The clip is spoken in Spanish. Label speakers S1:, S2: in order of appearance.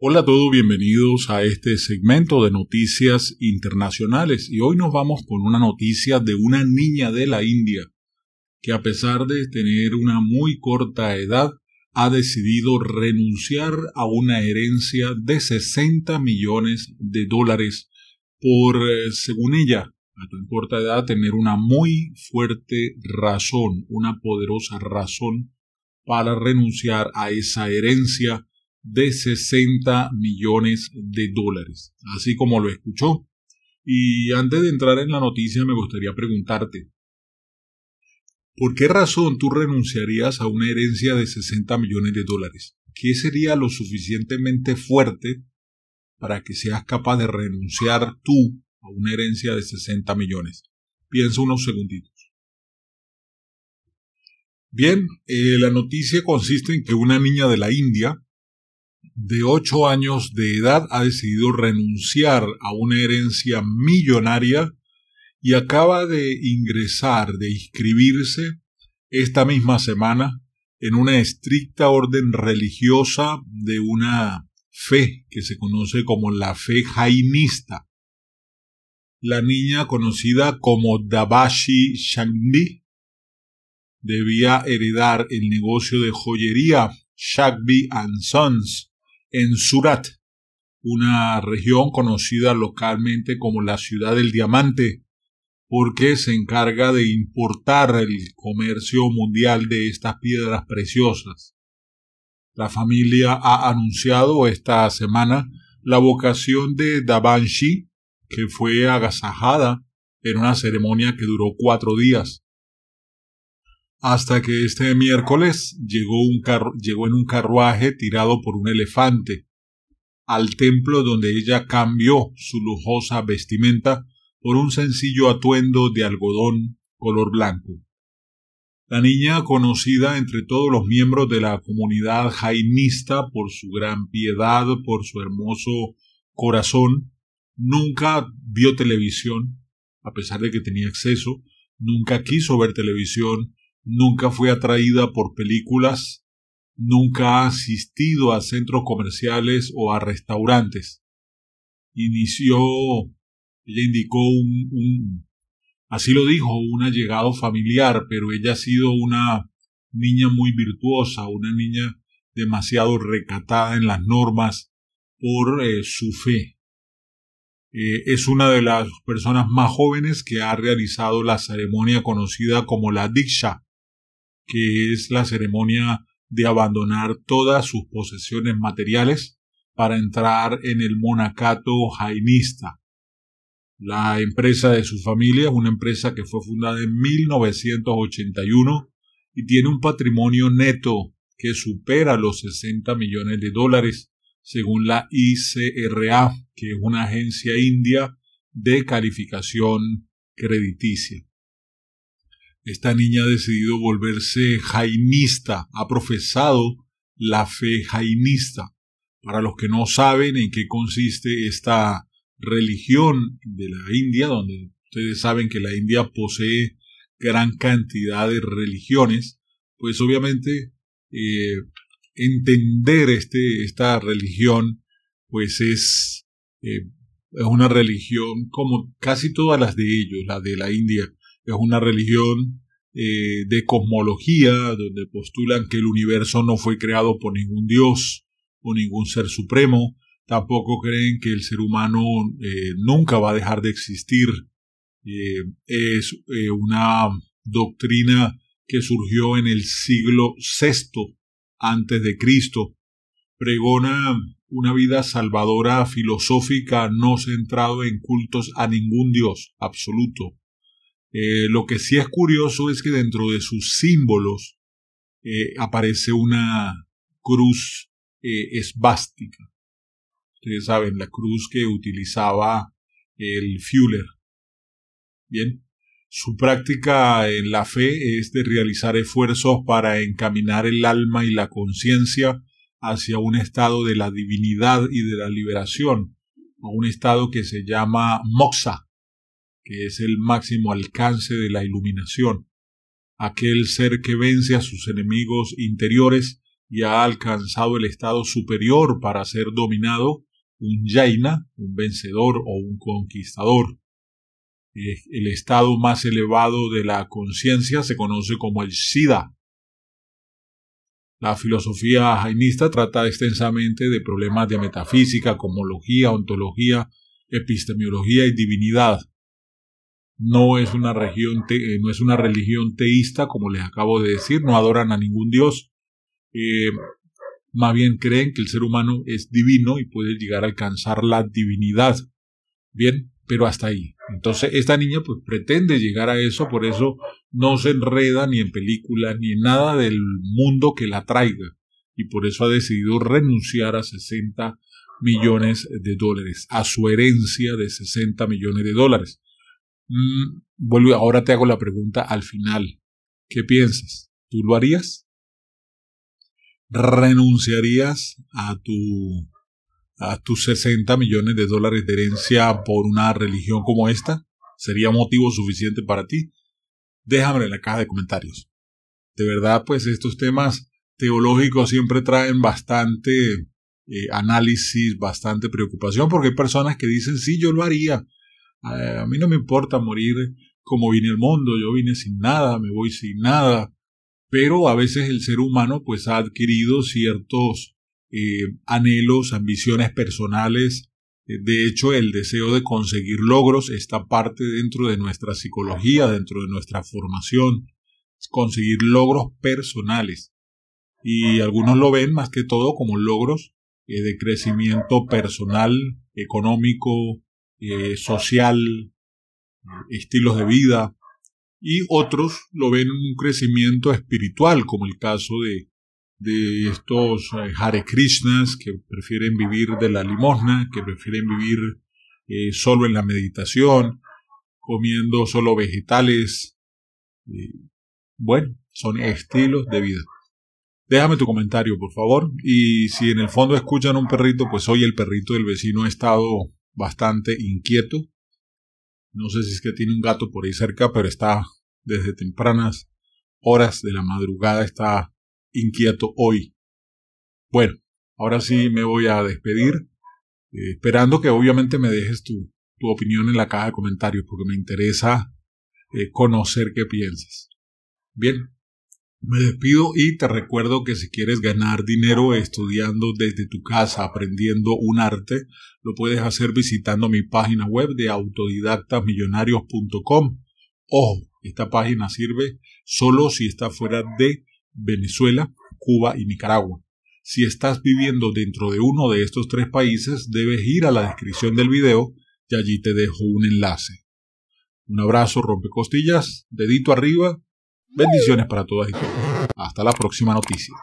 S1: Hola a todos, bienvenidos a este segmento de noticias internacionales y hoy nos vamos con una noticia de una niña de la India que a pesar de tener una muy corta edad ha decidido renunciar a una herencia de 60 millones de dólares por, eh, según ella, a tan corta edad tener una muy fuerte razón, una poderosa razón para renunciar a esa herencia de 60 millones de dólares, así como lo escuchó. Y antes de entrar en la noticia me gustaría preguntarte, ¿por qué razón tú renunciarías a una herencia de 60 millones de dólares? ¿Qué sería lo suficientemente fuerte para que seas capaz de renunciar tú a una herencia de 60 millones? Piensa unos segunditos. Bien, eh, la noticia consiste en que una niña de la India de 8 años de edad ha decidido renunciar a una herencia millonaria y acaba de ingresar, de inscribirse esta misma semana en una estricta orden religiosa de una fe que se conoce como la fe jainista. La niña conocida como Dabashi Shangdi debía heredar el negocio de joyería Shagby and Sons, en Surat, una región conocida localmente como la ciudad del diamante, porque se encarga de importar el comercio mundial de estas piedras preciosas. La familia ha anunciado esta semana la vocación de Dabanshi, que fue agasajada en una ceremonia que duró cuatro días hasta que este miércoles llegó, en un carruaje tirado por un elefante al templo donde ella cambió su lujosa vestimenta por un sencillo atuendo de algodón color blanco. La niña, conocida entre todos los miembros de la comunidad jainista por su gran piedad, por su hermoso corazón, nunca vio televisión, a pesar de que tenía acceso, nunca quiso ver televisión, nunca fue atraída por películas, nunca ha asistido a centros comerciales o a restaurantes. Inició, ella indicó un, un así lo dijo, un allegado familiar, pero ella ha sido una niña muy virtuosa, una niña demasiado recatada en las normas por eh, su fe. Eh, es una de las personas más jóvenes que ha realizado la ceremonia conocida como la Diksha, que es la ceremonia de abandonar todas sus posesiones materiales para entrar en el monacato jainista. La empresa de su familia es una empresa que fue fundada en 1981 y tiene un patrimonio neto que supera los 60 millones de dólares, según la ICRA, que es una agencia india de calificación crediticia. Esta niña ha decidido volverse jaimista, ha profesado la fe jainista. Para los que no saben en qué consiste esta religión de la India, donde ustedes saben que la India posee gran cantidad de religiones, pues obviamente eh, entender este, esta religión pues es, eh, es una religión como casi todas las de ellos, la de la India, es una religión eh, de cosmología, donde postulan que el universo no fue creado por ningún dios o ningún ser supremo, tampoco creen que el ser humano eh, nunca va a dejar de existir. Eh, es una doctrina que surgió en el siglo VI antes de Cristo. Pregona una vida salvadora filosófica no centrado en cultos a ningún Dios absoluto, eh, lo que sí es curioso es que dentro de sus símbolos eh, aparece una cruz eh, esvástica. Ustedes saben, la cruz que utilizaba el Führer. Bien, su práctica en la fe es de realizar esfuerzos para encaminar el alma y la conciencia hacia un estado de la divinidad y de la liberación, a un estado que se llama moxa, que es el máximo alcance de la iluminación, aquel ser que vence a sus enemigos interiores y ha alcanzado el estado superior para ser dominado, un Jaina, un vencedor o un conquistador. El estado más elevado de la conciencia se conoce como el Siddha. La filosofía jainista trata extensamente de problemas de metafísica, cosmología, ontología, epistemiología y divinidad no es una región eh, no es una religión teísta como les acabo de decir no adoran a ningún dios eh, más bien creen que el ser humano es divino y puede llegar a alcanzar la divinidad bien pero hasta ahí entonces esta niña pues pretende llegar a eso por eso no se enreda ni en película ni en nada del mundo que la traiga y por eso ha decidido renunciar a 60 millones de dólares a su herencia de 60 millones de dólares Mm, ahora te hago la pregunta al final. ¿Qué piensas? ¿Tú lo harías? ¿Renunciarías a tu a tus 60 millones de dólares de herencia por una religión como esta? ¿Sería motivo suficiente para ti? déjame en la caja de comentarios. De verdad, pues estos temas teológicos siempre traen bastante eh, análisis, bastante preocupación, porque hay personas que dicen, sí, yo lo haría, eh, a, mí no me importa morir como vine al mundo, yo vine sin nada, me voy sin nada, pero a veces el ser humano pues ha adquirido ciertos eh, anhelos, ambiciones personales, eh, de hecho, el deseo de conseguir logros está parte dentro de nuestra psicología, dentro de nuestra formación, conseguir logros personales. Y algunos lo ven más que todo como logros de crecimiento personal, económico, eh, social, estilos de vida, y otros lo ven un crecimiento espiritual, como el caso de, de estos eh, Hare Krishnas que prefieren vivir de la limosna, que prefieren vivir eh, solo en la meditación, comiendo solo vegetales. bueno, son estilos de vida. Déjame tu comentario, por favor. Y si en el fondo escuchan un perrito, pues hoy el perrito del vecino ha estado bastante inquieto. No sé si es que tiene un gato por ahí cerca, pero está desde tempranas horas de la madrugada, está inquieto hoy. Bueno, ahora sí me voy a despedir, eh, esperando que obviamente me dejes tu, tu, opinión en la caja de comentarios, porque me interesa eh, conocer qué piensas. Bien, me despido y te recuerdo que si quieres ganar dinero estudiando desde tu casa, aprendiendo un arte, lo puedes hacer visitando mi página web de autodidactasmillonarios.com. Ojo, esta página sirve solo si estás fuera de Venezuela, Cuba y Nicaragua. Si estás viviendo dentro de uno de estos tres países, debes ir a la descripción del video y allí te dejo un enlace. Un abrazo, rompecostillas, dedito arriba Bendiciones para todas y todos. Hasta la próxima noticia.